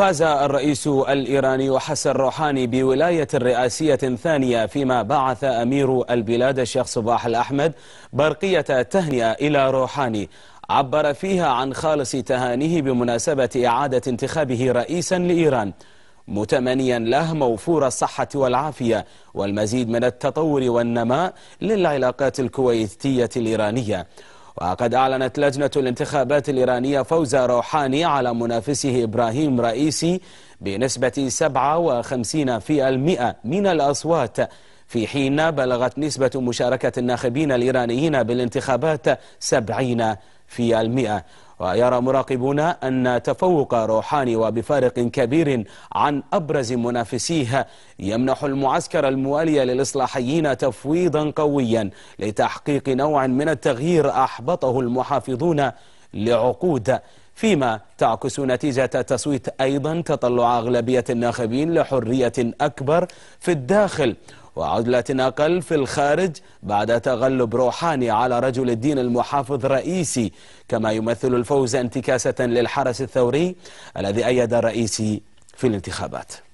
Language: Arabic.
فاز الرئيس الإيراني حسن روحاني بولاية رئاسية ثانية فيما بعث أمير البلاد الشيخ صباح الأحمد برقية تهنئة إلى روحاني عبر فيها عن خالص تهانيه بمناسبة إعادة انتخابه رئيسا لإيران متمنيا له موفور الصحة والعافية والمزيد من التطور والنماء للعلاقات الكويتية الإيرانية وقد أعلنت لجنة الانتخابات الإيرانية فوز روحاني على منافسه إبراهيم رئيسي بنسبة 57% من الأصوات في حين بلغت نسبة مشاركة الناخبين الإيرانيين بالانتخابات 70% في المئة ويرى مراقبون أن تفوق روحاني وبفارق كبير عن أبرز منافسيها يمنح المعسكر الموالي للإصلاحيين تفويضا قويا لتحقيق نوع من التغيير أحبطه المحافظون لعقود فيما تعكس نتيجة تصويت أيضا تطلع أغلبية الناخبين لحرية أكبر في الداخل وعزلة أقل في الخارج بعد تغلب روحاني على رجل الدين المحافظ رئيسي كما يمثل الفوز انتكاسة للحرس الثوري الذي أيد الرئيسي في الانتخابات